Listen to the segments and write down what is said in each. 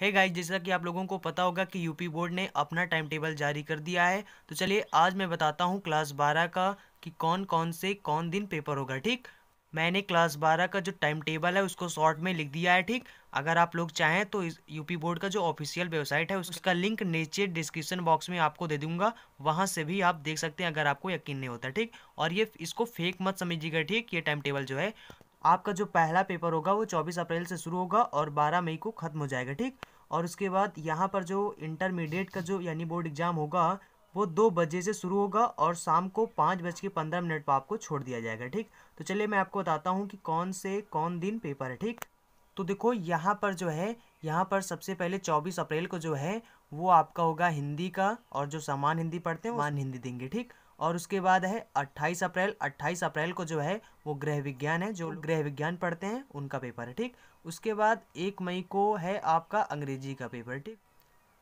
है गाइस जैसा कि आप लोगों को पता होगा कि यूपी बोर्ड ने अपना टाइम टेबल जारी कर दिया है तो चलिए आज मैं बताता हूँ क्लास बारह का कि कौन कौन से कौन दिन पेपर होगा ठीक मैंने क्लास बारह का जो टाइम टेबल है उसको शॉर्ट में लिख दिया है ठीक अगर आप लोग चाहें तो इस यूपी बोर्ड का जो ऑफिशियल वेबसाइट है उसका लिंक नीचे डिस्क्रिप्शन बॉक्स में आपको दे दूंगा वहां से भी आप देख सकते हैं अगर आपको यकीन नहीं होता ठीक और ये इसको फेक मत समझिएगा ठीक ये टाइम टेबल जो है आपका जो पहला पेपर होगा वो 24 अप्रैल से शुरू होगा और 12 मई को ख़त्म हो जाएगा ठीक और उसके बाद यहाँ पर जो इंटरमीडिएट का जो यानी बोर्ड एग्ज़ाम होगा वो दो बजे से शुरू होगा और शाम को पाँच बज के पंद्रह मिनट पर आपको छोड़ दिया जाएगा ठीक तो चलिए मैं आपको बताता हूँ कि कौन से कौन दिन पेपर है ठीक तो देखो यहाँ पर जो है यहाँ पर सबसे पहले चौबीस अप्रैल को जो है वो आपका होगा हिंदी का और जो सामान हिंदी पढ़ते हैं मान हिंदी देंगे ठीक और उसके बाद है 28 अप्रैल 28 अप्रैल को जो है वो गृह विज्ञान है जो गृह विज्ञान पढ़ते हैं उनका पेपर है ठीक उसके बाद एक मई को है आपका अंग्रेजी का पेपर ठीक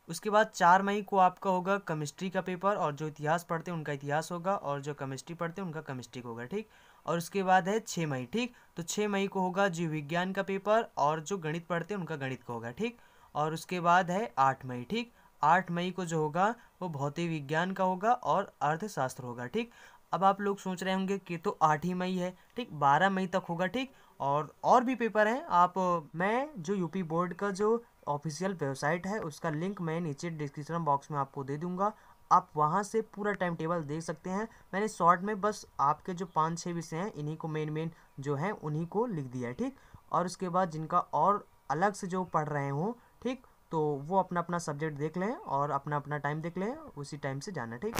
उसके बाद चार मई को आपका होगा केमिस्ट्री का पेपर और जो इतिहास पढ़ते हैं उनका इतिहास होगा और जो केमिस्ट्री पढ़ते हैं उनका केमिस्ट्री होगा ठीक और उसके बाद है छः मई ठीक तो छः मई को होगा जीव विज्ञान का पेपर और जो गणित पढ़ते हैं उनका गणित का होगा ठीक और उसके बाद है आठ मई ठीक आठ मई को जो होगा वो भौतिक विज्ञान का होगा और अर्थशास्त्र होगा ठीक अब आप लोग सोच रहे होंगे कि तो आठ ही मई है ठीक बारह मई तक होगा ठीक और और भी पेपर हैं आप मैं जो यूपी बोर्ड का जो ऑफिशियल वेबसाइट है उसका लिंक मैं नीचे डिस्क्रिप्शन बॉक्स में आपको दे दूंगा आप वहाँ से पूरा टाइम टेबल देख सकते हैं मैंने शॉर्ट में बस आपके जो पाँच छः विषय हैं इन्हीं को मेन मेन जो है उन्हीं को लिख दिया है ठीक और उसके बाद जिनका और अलग से जो पढ़ रहे हों ठीक तो वो अपना अपना सब्जेक्ट देख लें और अपना अपना टाइम देख लें उसी टाइम से जाना ठीक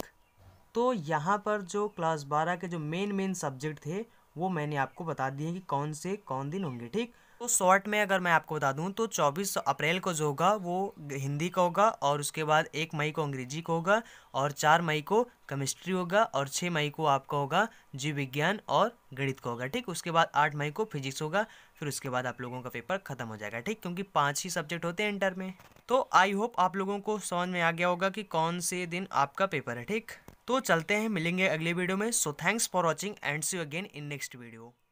तो यहाँ पर जो क्लास बारह के जो मेन मेन सब्जेक्ट थे वो मैंने आपको बता दिए कि कौन से कौन दिन होंगे ठीक तो शॉर्ट में अगर मैं आपको बता दूं तो 24 अप्रैल को जो होगा वो हिंदी का होगा और उसके बाद एक मई को अंग्रेजी का होगा और चार मई को केमिस्ट्री होगा और छः मई को आपका होगा जीव विज्ञान और गणित का होगा ठीक उसके बाद आठ मई को फिजिक्स होगा फिर उसके बाद आप लोगों का पेपर ख़त्म हो जाएगा ठीक क्योंकि पाँच ही सब्जेक्ट होते हैं इंटर में तो आई होप आप लोगों को समझ में आ गया होगा कि कौन से दिन आपका पेपर है ठीक तो चलते हैं मिलेंगे अगले वीडियो में so thanks for watching and see again in next video